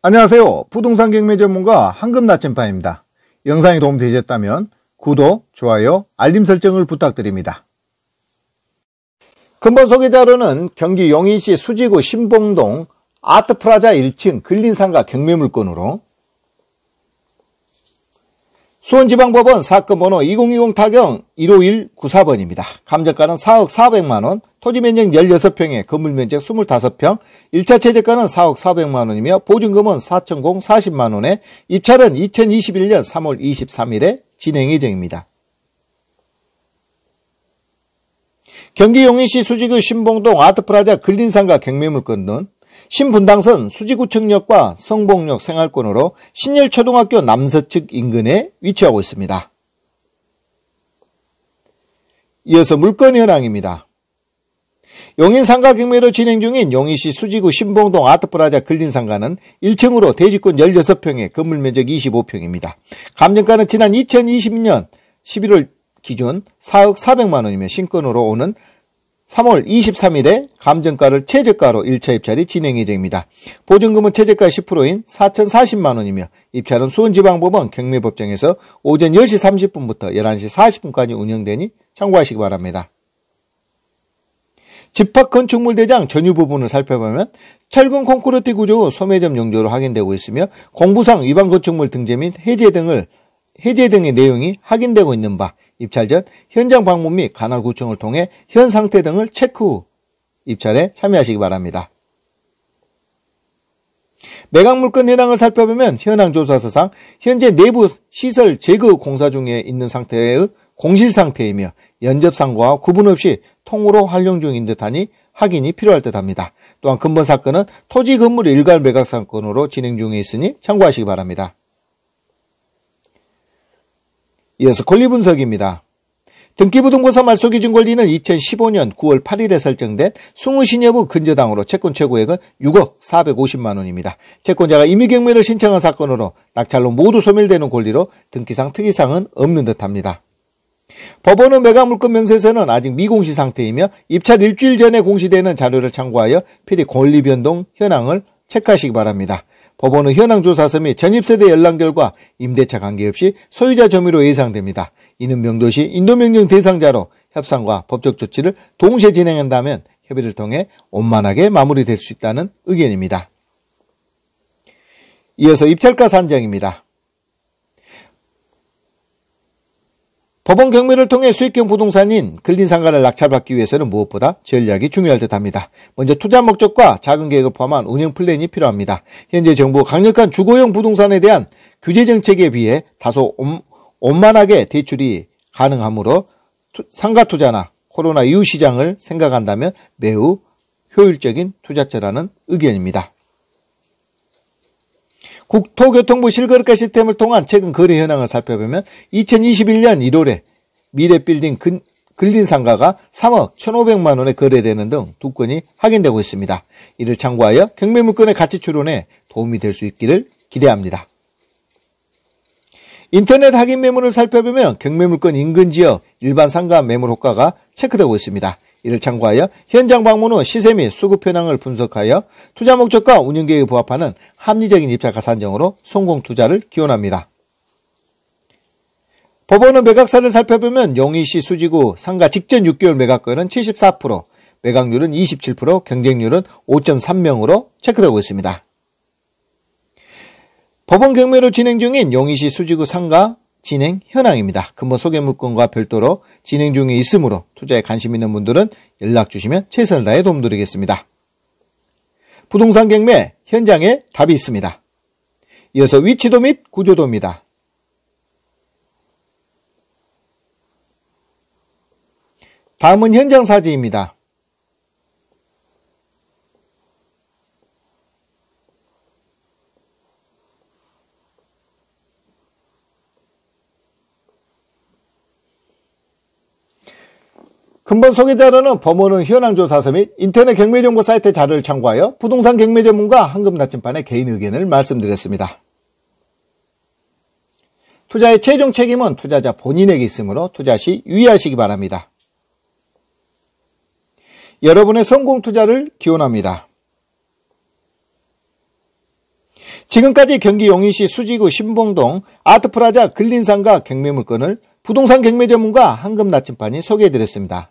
안녕하세요. 부동산 경매 전문가 황금 나침반입니다. 영상이 도움되셨다면 구독, 좋아요, 알림 설정을 부탁드립니다. 금번 소개 자료는 경기 용인시 수지구 신봉동 아트프라자 1층 근린상가 경매 물건으로 수원지방법원 사건 번호 2020 타경 15194번입니다. 감정가는 4억 4 0 0만원 토지면적 16평에 건물면적 25평, 1차 최저가는 4억 4 0 0만원이며 보증금은 4,040만원에 입찰은 2021년 3월 23일에 진행 예정입니다. 경기 용인시 수지구 신봉동 아트프라자 근린상가 경매물 건는 신분당선 수지구청역과 성봉역 생활권으로 신일초등학교 남서측 인근에 위치하고 있습니다. 이어서 물건 현황입니다. 용인상가 경매로 진행 중인 용인시 수지구 신봉동 아트프라자 근린상가는 1층으로 대지권 16평에 건물면적 25평입니다. 감정가는 지난 2022년 11월 기준 4억 4백만원이며 신권으로 오는 3월 23일에 감정가를 최저가로 1차 입찰이 진행 예정입니다. 보증금은 최저가 10%인 4,040만원이며 입찰은 수원지방법원 경매법정에서 오전 10시 30분부터 11시 40분까지 운영되니 참고하시기 바랍니다. 집합건축물대장 전유 부분을 살펴보면 철근 콘크리트 구조 후 소매점 용도로 확인되고 있으며 공부상 위반 건축물 등재 및 해제 등을 해제 등의 내용이 확인되고 있는 바 입찰 전 현장 방문 및 관할 구청을 통해 현 상태 등을 체크 후 입찰에 참여하시기 바랍니다. 매각 물건 현황을 살펴보면 현황 조사서상 현재 내부 시설 제거 공사 중에 있는 상태의 공실 상태이며 연접상과 구분 없이 통으로 활용 중인 듯하니 확인이 필요할 듯합니다. 또한 근본 사건은 토지 건물 일괄 매각 사건으로 진행 중에 있으니 참고하시기 바랍니다. 이어서 권리 분석입니다. 등기부등본서 말소기준 권리는 2015년 9월 8일에 설정된 숭우신 여부 근저당으로 채권 최고액은 6억 450만 원입니다. 채권자가 임의경매를 신청한 사건으로 낙찰로 모두 소멸되는 권리로 등기상 특이사항은 없는 듯합니다. 법원은 매각물권 명세서는 아직 미공시 상태이며 입찰 일주일 전에 공시되는 자료를 참고하여 필히 권리 변동 현황을 체크하시기 바랍니다. 법원은 현황조사서 및 전입세대 연락 결과 임대차 관계없이 소유자 점유로 예상됩니다. 이는 명도시 인도명령 대상자로 협상과 법적 조치를 동시에 진행한다면 협의를 통해 원만하게 마무리될 수 있다는 의견입니다. 이어서 입찰가 산정입니다. 법원 경매를 통해 수익형 부동산인 근린상가를 낙찰받기 위해서는 무엇보다 전략이 중요할 듯합니다. 먼저 투자 목적과 작은 계획을 포함한 운영 플랜이 필요합니다. 현재 정부 강력한 주거용 부동산에 대한 규제 정책에 비해 다소 옴, 만하게 대출이 가능하므로 투, 상가 투자나 코로나 이후 시장을 생각한다면 매우 효율적인 투자처라는 의견입니다. 국토교통부 실거래가 시스템을 통한 최근 거래 현황을 살펴보면 2021년 1월에 미래빌딩 근, 근린상가가 3억 1,500만 원에 거래되는 등 두 건이 확인되고 있습니다. 이를 참고하여 경매물건의 가치 추론에 도움이 될 수 있기를 기대합니다. 인터넷 확인 매물을 살펴보면 경매물건 인근 지역 일반 상가 매물 효과가 체크되고 있습니다. 이를 참고하여 현장 방문 후 시세 및 수급 현황을 분석하여 투자 목적과 운영 계획에 부합하는 합리적인 입찰가 산정으로 성공 투자를 기원합니다. 법원은 매각사를 살펴보면 용의시 수지구 상가 직전 6개월 매각권은 74%, 매각률은 27%, 경쟁률은 5.3명으로 체크되고 있습니다. 법원 경매로 진행 중인 용의시 수지구 상가 진행 현황입니다. 근본 소개 물건과 별도로 진행 중에 있으므로 투자에 관심 있는 분들은 연락 주시면 최선을 다해 도움드리겠습니다. 부동산 경매 현장에 답이 있습니다. 이어서 위치도 및 구조도입니다. 다음은 현장 사진입니다. 금번 소개자료는 법원은 현황조사서 및 인터넷 경매정보 사이트 자료를 참고하여 부동산 경매 전문가 황금나침반의 개인 의견을 말씀드렸습니다. 투자의 최종 책임은 투자자 본인에게 있으므로 투자 시 유의하시기 바랍니다. 여러분의 성공 투자를 기원합니다. 지금까지 경기 용인시 수지구 신봉동 아트프라자 근린상가 경매 물건을 부동산 경매 전문가 황금나침반이 소개해드렸습니다.